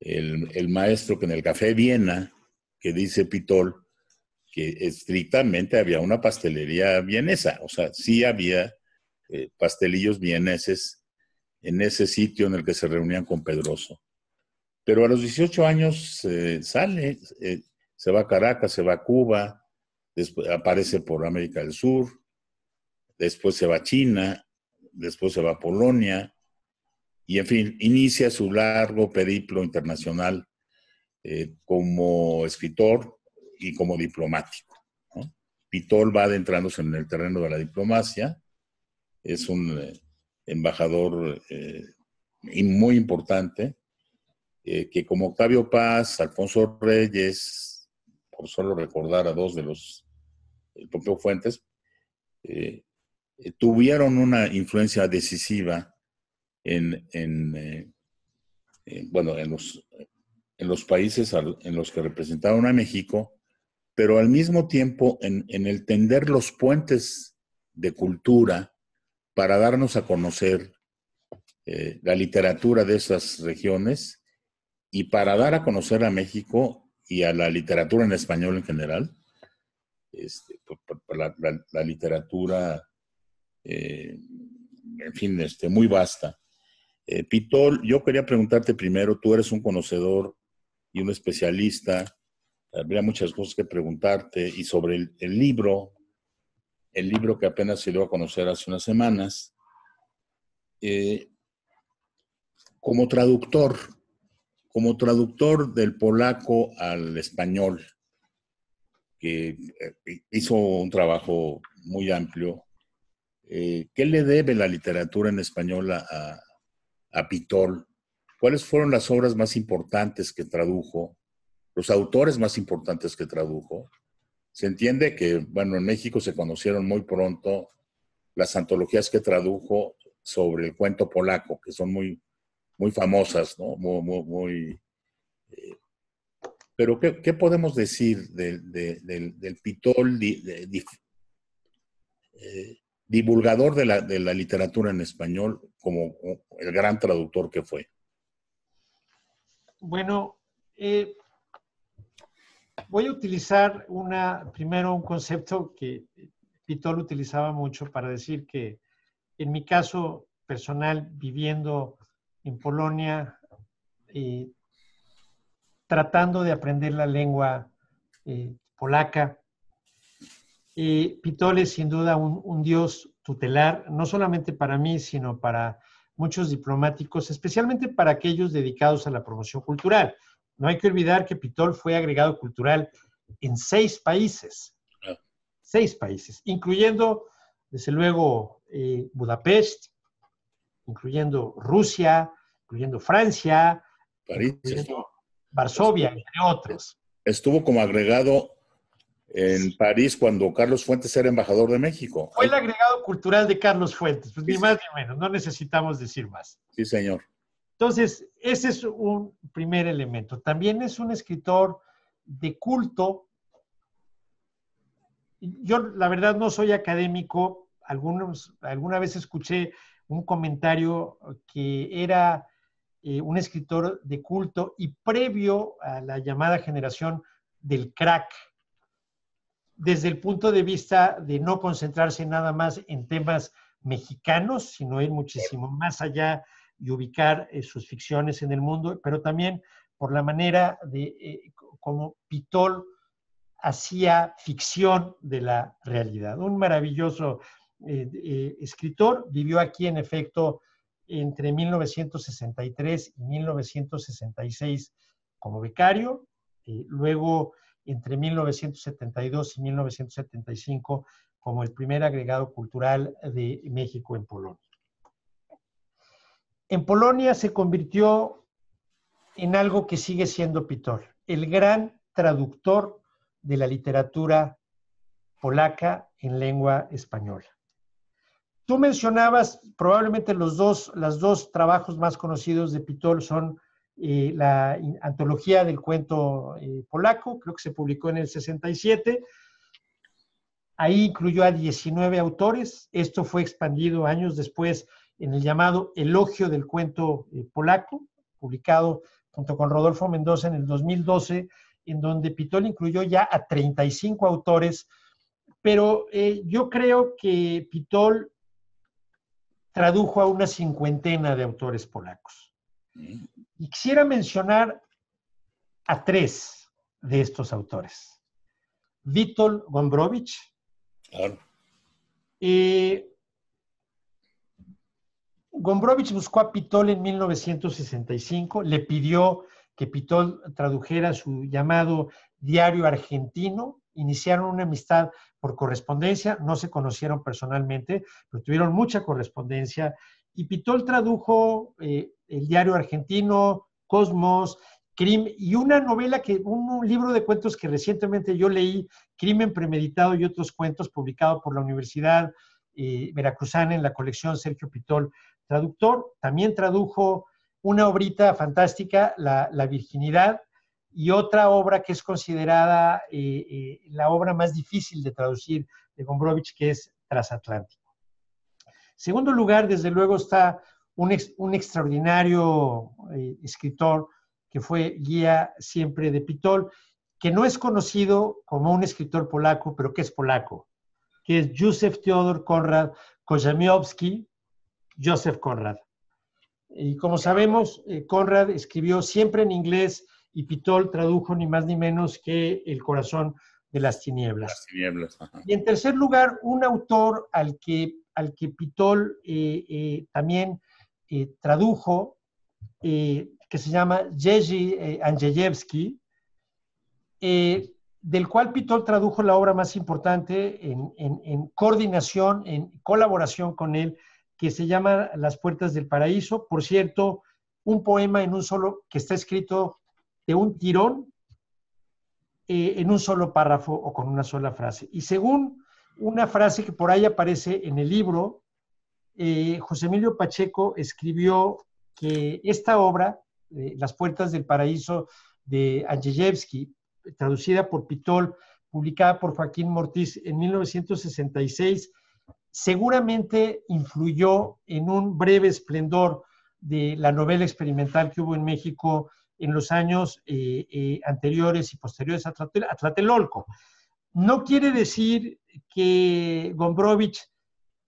el, maestro que en el Café Viena, que dice Pitol, que estrictamente había una pastelería vienesa, o sea, sí había eh, pastelillos vieneses en ese sitio en el que se reunían con Pedroso pero a los 18 años eh, sale, eh, se va a Caracas, se va a Cuba, aparece por América del Sur, después se va a China, después se va a Polonia, y en fin, inicia su largo periplo internacional eh, como escritor y como diplomático. Pitol va adentrándose en el terreno de la diplomacia, es un embajador muy importante eh, que como Octavio Paz, Alfonso Reyes, por solo recordar a dos de los, el propio Fuentes, eh, tuvieron una influencia decisiva en, eh, los, países en los que representaron a México, pero al mismo tiempo en, el tender los puentes de cultura para darnos a conocer la literatura de esas regiones y para dar a conocer a México y a la literatura en español en general, este, la, literatura, eh, en fin, este, muy vasta. Eh, Pitol, yo quería preguntarte primero, tú eres un conocedor y un especialista, habría muchas cosas que preguntarte, y sobre el, libro, el libro que apenas se dio a conocer hace unas semanas. Eh, como traductor, como traductor del polaco al español, que eh, hizo un trabajo muy amplio. Eh, ¿Qué le debe la literatura en español a, a, Pitol? ¿Cuáles fueron las obras más importantes que tradujo? ¿Los autores más importantes que tradujo? Se entiende que, bueno, en México se conocieron muy pronto las antologías que tradujo sobre el cuento polaco, que son muy, muy famosas, ¿no? Muy, eh, pero ¿qué, podemos decir del, pitol eh, divulgador de la, literatura en español como el gran traductor que fue? Bueno, eh, voy a utilizar una, primero un concepto que Pitol utilizaba mucho para decir que en mi caso personal, viviendo en Polonia, eh, tratando de aprender la lengua eh, polaca. Pitol es sin duda un, dios tutelar, no solamente para mí, sino para muchos diplomáticos, especialmente para aquellos dedicados a la promoción cultural. No hay que olvidar que Pitol fue agregado cultural en seis países, seis países, incluyendo, desde luego, eh, Budapest, incluyendo Rusia, incluyendo Francia, París, Varsovia, entre otros. Estuvo como agregado en París cuando Carlos Fuentes era embajador de México. Fue el agregado cultural de Carlos Fuentes, pues ni más ni menos, no necesitamos decir más. Sí, señor. Entonces, ese es un primer elemento. También es un escritor de culto. Yo, la verdad, no soy académico. Algunos, alguna vez escuché un comentario que era eh, un escritor de culto y previo a la llamada generación del crack, desde el punto de vista de no concentrarse nada más en temas mexicanos, sino ir muchísimo más allá y ubicar eh, sus ficciones en el mundo, pero también por la manera de eh, cómo Pitol hacía ficción de la realidad. Un maravilloso eh, eh, escritor, vivió aquí en efecto entre 1963 y 1966 como becario, eh, luego entre 1972 y 1975 como el primer agregado cultural de México en Polonia. En Polonia se convirtió en algo que sigue siendo Pitor, el gran traductor de la literatura polaca en lengua española. Tú mencionabas, probablemente los dos, los dos trabajos más conocidos de Pitol son eh, la antología del cuento eh, polaco, creo que se publicó en el 67. Ahí incluyó a 19 autores. Esto fue expandido años después en el llamado Elogio del cuento eh, polaco, publicado junto con Rodolfo Mendoza en el 2012, en donde Pitol incluyó ya a 35 autores. Pero yo creo que Pitol tradujo a una cincuentena de autores polacos. Mm. Y quisiera mencionar a tres de estos autores. Witold Gombrowicz, claro. Eh, Gombrowicz buscó a Pitol en 1965, le pidió que Pitol tradujera su llamado Diario Argentino, iniciaron una amistad por correspondencia, no se conocieron personalmente, pero tuvieron mucha correspondencia. Y Pitol tradujo eh, el diario argentino, Cosmos, Crime, y una novela que, un libro de cuentos que recientemente yo leí, Crimen Premeditado y otros cuentos, publicado por la Universidad eh, Veracruzana en la colección Sergio Pitol, traductor, también tradujo una obrita fantástica, La, la Virginidad, y otra obra que es considerada eh, eh, la obra más difícil de traducir de Gombrowicz, que es Transatlántico. Segundo lugar, desde luego, está un, extraordinario eh, escritor que fue guía siempre de Pitol, que no es conocido como un escritor polaco, pero que es polaco, que es Józef Teodor Konrad Kozamiowski, Józef Konrad. Y como sabemos, Konrad escribió siempre en inglés, y Pitol tradujo ni más ni menos que El corazón de las tinieblas. Y en tercer lugar, un autor al que, al que Pitol eh, eh, también eh, tradujo, que se llama Yeji Andrzejewski, del cual Pitol tradujo la obra más importante en coordinación, en colaboración con él, que se llama Las Puertas del Paraíso. Por cierto, un poema en un solo, que está escrito de un tirón eh, en un solo párrafo o con una sola frase. Y según una frase que por ahí aparece en el libro, eh, José Emilio Pacheco escribió que esta obra, eh, Las Puertas del Paraíso de Andrzejewski, traducida por Pitol, publicada por Joaquín Mortiz en 1966, seguramente influyó en un breve esplendor de la novela experimental que hubo en México en los años eh, eh, anteriores y posteriores a, Tlatelolco. No quiere decir que Gombrowicz,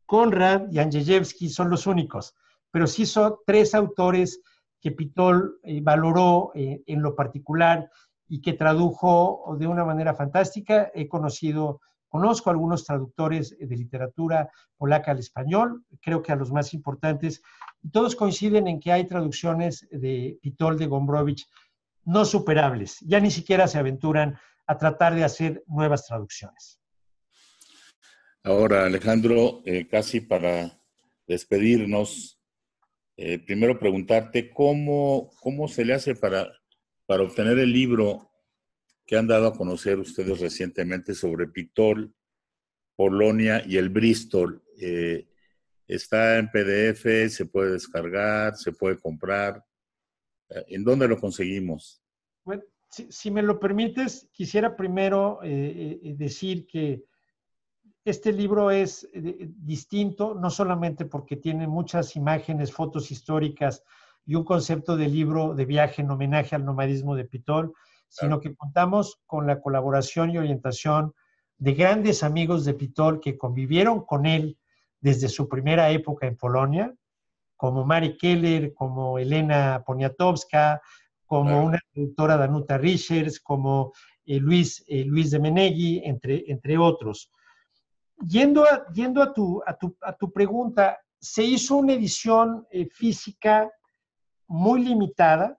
Conrad y Andrzejewski son los únicos, pero sí son tres autores que Pitol eh, valoró en lo particular y que tradujo de una manera fantástica. He conocido Conozco algunos traductores eh, de literatura polaca al español, creo que a los más importantes, y todos coinciden en que hay traducciones de Pitol de Gombrowicz no superables. Ya ni siquiera se aventuran a tratar de hacer nuevas traducciones. Ahora, Alejandro, eh, casi para despedirnos, eh, primero preguntarte cómo, cómo se le hace para, para obtener el libro que han dado a conocer ustedes recientemente sobre Pitol, Polonia y el Bristol. Eh, está en PDF, se puede descargar, se puede comprar. Eh, ¿En dónde lo conseguimos? si, me lo permites, quisiera primero eh, decir que este libro es distinto, no solamente porque tiene muchas imágenes, fotos históricas y un concepto de libro de viaje en homenaje al nomadismo de Pitol, sino que contamos con la colaboración y orientación de grandes amigos de Pitol que convivieron con él desde su primera época en Polonia, como Mari Keller, como Elena Poniatowska, como una productora Danuta Richards, como eh, eh, Luis, de Menegui, entre, entre otros. Yendo, a, tu, pregunta, se hizo una edición eh, física muy limitada,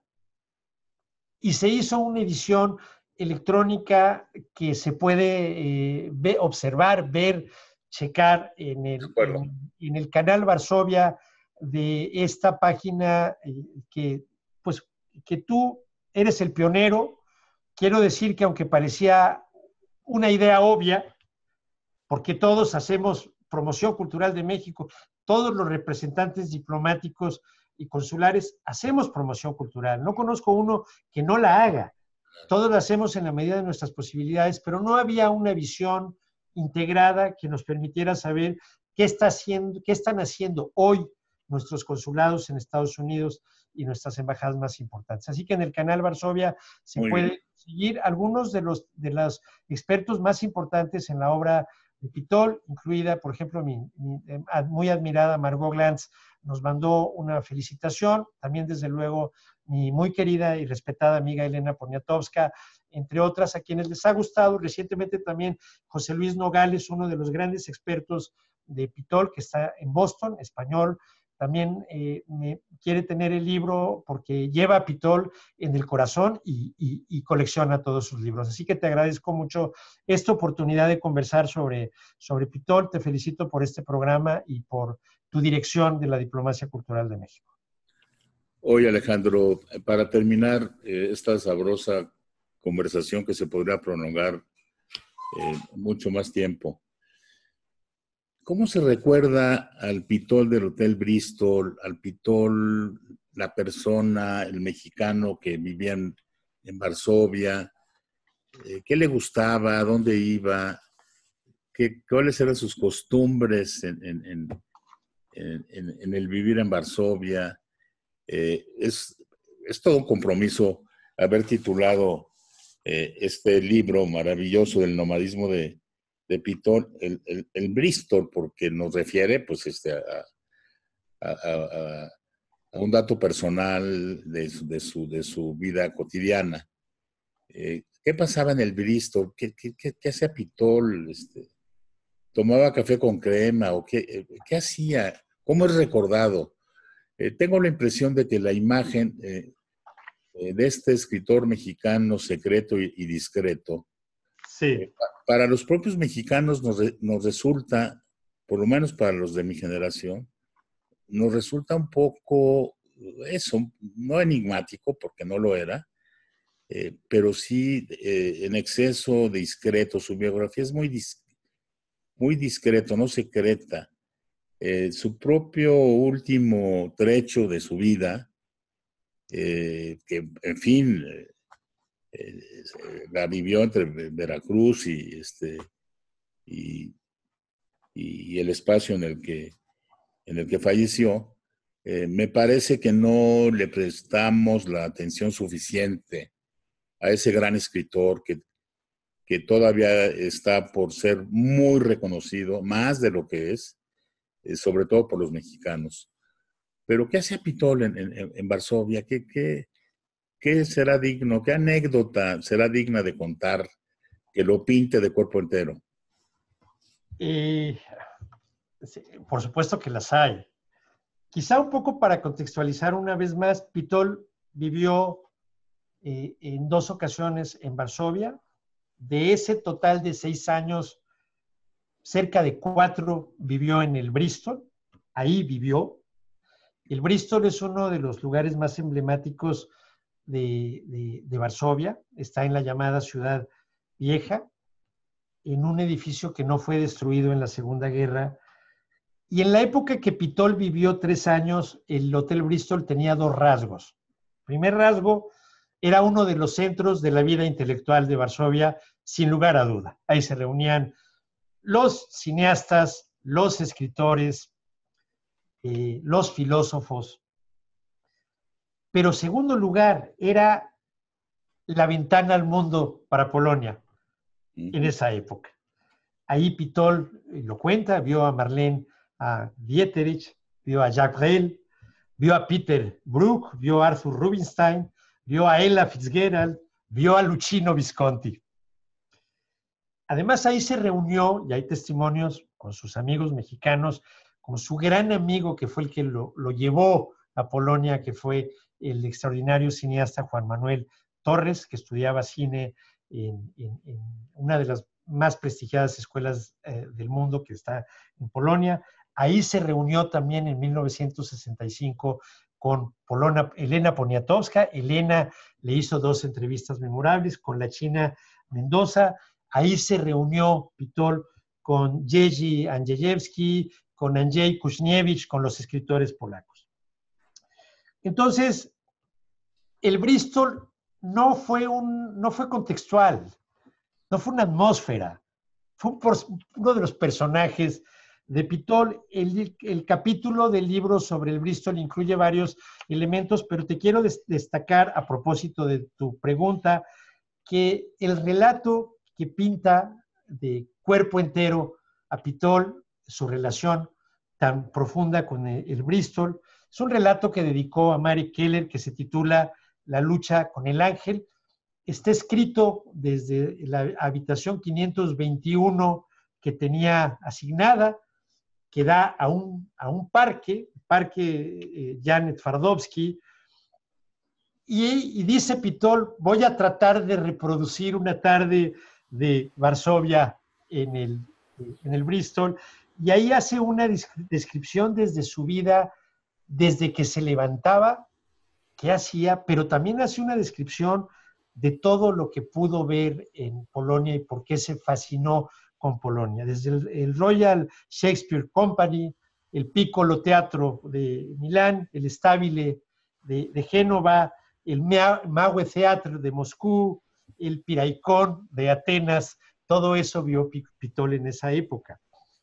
y se hizo una edición electrónica que se puede eh, observar, ver, checar en el, en, el, canal Varsovia de esta página eh, que, pues, que tú eres el pionero. Quiero decir que aunque parecía una idea obvia, porque todos hacemos promoción cultural de México, todos los representantes diplomáticos y consulares hacemos promoción cultural. No conozco uno que no la haga. Todos la hacemos en la medida de nuestras posibilidades, pero no había una visión integrada que nos permitiera saber qué, está haciendo, qué están haciendo hoy nuestros consulados en Estados Unidos y nuestras embajadas más importantes. Así que en el canal Varsovia se puede seguir algunos de los, de los expertos más importantes en la obra de Pitol, incluida, por ejemplo, mi, eh, muy admirada Margot Glantz nos mandó una felicitación, también desde luego mi muy querida y respetada amiga Elena Poniatowska, entre otras a quienes les ha gustado, recientemente también José Luis Nogales, uno de los grandes expertos de Pitol, que está en Boston, español, también eh, me quiere tener el libro porque lleva a Pitol en el corazón y, colecciona todos sus libros. Así que te agradezco mucho esta oportunidad de conversar sobre, Pitol. Te felicito por este programa y por tu dirección de la Diplomacia Cultural de México. Oye, Alejandro, para terminar eh, esta sabrosa conversación que se podría prolongar eh, mucho más tiempo, ¿Cómo se recuerda al Pitol del Hotel Bristol, al Pitol, la persona, el mexicano que vivía en, Varsovia? Eh, ¿Qué le gustaba? ¿Dónde iba? ¿Cuáles eran sus costumbres en, el vivir en Varsovia? Eh, es, todo un compromiso haber titulado eh, este libro maravilloso del nomadismo de, de Pitón, el, Bristol, porque nos refiere pues, este, a, un dato personal de, de, su, de su vida cotidiana. Eh, ¿Qué pasaba en el Bristol? ¿Qué, qué, hacía Pitol? Este, ¿Tomaba café con crema? ¿O qué, eh, hacía? ¿Cómo es recordado? Eh, tengo la impresión de que la imagen de este escritor mexicano secreto y, y discreto sí para los propios mexicanos nos, nos resulta, por lo menos para los de mi generación, nos resulta un poco eso, no enigmático, porque no lo era, eh, pero sí eh, en exceso discreto. Su biografía es muy, muy discreto, no secreta. Eh, su propio último trecho de su vida, que en fin, eh, la vivió entre Veracruz y, este, y, el espacio en el que, en el que falleció, eh, me parece que no le prestamos la atención suficiente a ese gran escritor que, que todavía está por ser muy reconocido, más de lo que es, eh, sobre todo por los mexicanos. Pero ¿qué hace Pitol en, Varsovia? ¿Qué, qué, ¿Qué será digno? ¿Qué anécdota será digna de contar que lo pinte de cuerpo entero? Eh, por supuesto que las hay. Quizá un poco para contextualizar una vez más, Pitol vivió eh, en dos ocasiones en Varsovia. De ese total de seis años, cerca de cuatro vivió en el Bristol. Ahí vivió. El Bristol es uno de los lugares más emblemáticos de, Varsovia, está en la llamada ciudad vieja, en un edificio que no fue destruido en la Segunda Guerra. Y en la época que Pitol vivió tres años, el Hotel Bristol tenía dos rasgos. primer rasgo era uno de los centros de la vida intelectual de Varsovia, sin lugar a duda. Ahí se reunían los cineastas, los escritores, eh, los filósofos, pero segundo lugar era la ventana al mundo para Polonia en esa época. Ahí Pitol eh, lo cuenta, vio a Marlene a Dieterich, vio a Jacques Brel, vio a Peter Brook, vio a Arthur Rubinstein, vio a Ella Fitzgerald, vio a Luchino Visconti. Además, ahí se reunió, y hay testimonios con sus amigos mexicanos, con su gran amigo que fue el que lo, lo llevó a Polonia, que fue el extraordinario cineasta Juan Manuel Torres, que estudiaba cine en, una de las más prestigiadas escuelas eh, del mundo que está en Polonia. Ahí se reunió también en 1965 con Polona, Elena Poniatowska. Elena le hizo dos entrevistas memorables con la China Mendoza. Ahí se reunió Pitol con Jerzy Andrzejewski, con Andrzej Kuzniewicz, con los escritores polacos. Entonces, el Bristol no fue, un, no fue contextual, no fue una atmósfera, fue uno de los personajes de Pitol. El, capítulo del libro sobre el Bristol incluye varios elementos, pero te quiero destacar a propósito de tu pregunta que el relato que pinta de cuerpo entero a Pitol, su relación tan profunda con el Bristol, es un relato que dedicó a Mary Keller que se titula La lucha con el ángel. Está escrito desde la habitación 521 que tenía asignada, que da a un, a un parque, parque eh, Janet Fardowski, y, dice Pitol, voy a tratar de reproducir una tarde de Varsovia en el, en el Bristol, y ahí hace una descripción desde su vida desde que se levantaba, qué hacía, pero también hace una descripción de todo lo que pudo ver en Polonia y por qué se fascinó con Polonia, desde el, Royal Shakespeare Company, el Piccolo Teatro de Milán, el Stabile de, Génova, el Mahue Theatre de Moscú, el Piraicón de Atenas, todo eso vio Pitol en esa época.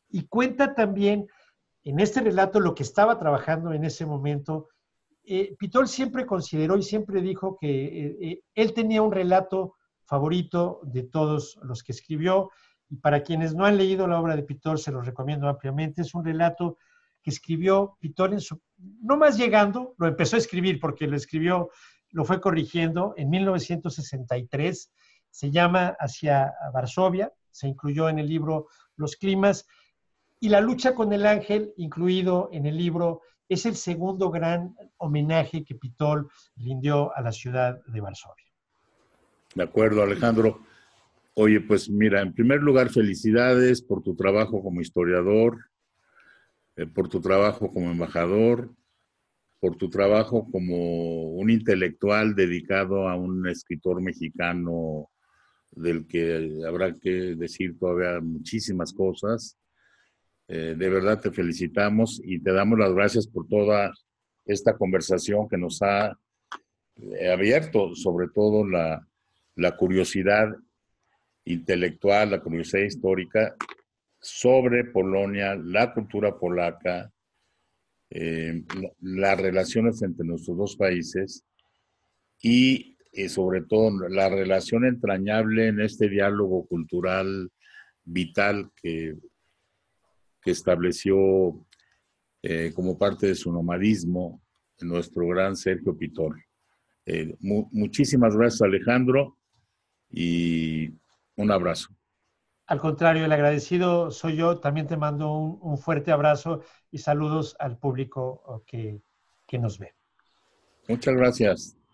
Y cuenta también en este relato, lo que estaba trabajando en ese momento, eh, Pitol siempre consideró y siempre dijo que eh, eh, él tenía un relato favorito de todos los que escribió. Y para quienes no han leído la obra de Pitol, se los recomiendo ampliamente. Es un relato que escribió Pitol en su, no más llegando, lo empezó a escribir porque lo escribió, lo fue corrigiendo en 1963. Se llama Hacia Varsovia, se incluyó en el libro Los Climas y la lucha con el ángel, incluido en el libro, es el segundo gran homenaje que Pitol rindió a la ciudad de Varsovia. De acuerdo, Alejandro. Oye, pues mira, en primer lugar, felicidades por tu trabajo como historiador, eh, por tu trabajo como embajador, por tu trabajo como un intelectual dedicado a un escritor mexicano del que habrá que decir todavía muchísimas cosas. Eh, de verdad te felicitamos y te damos las gracias por toda esta conversación que nos ha eh, abierto, sobre todo la, curiosidad intelectual, la curiosidad histórica sobre Polonia, la cultura polaca, eh, las relaciones entre nuestros dos países y sobre todo la relación entrañable en este diálogo cultural vital que que estableció eh, como parte de su nomadismo nuestro gran Sergio Pitor. Eh, muchísimas gracias Alejandro y un abrazo. Al contrario, el agradecido soy yo. También te mando un, fuerte abrazo y saludos al público eh, que, que nos ve. Muchas gracias.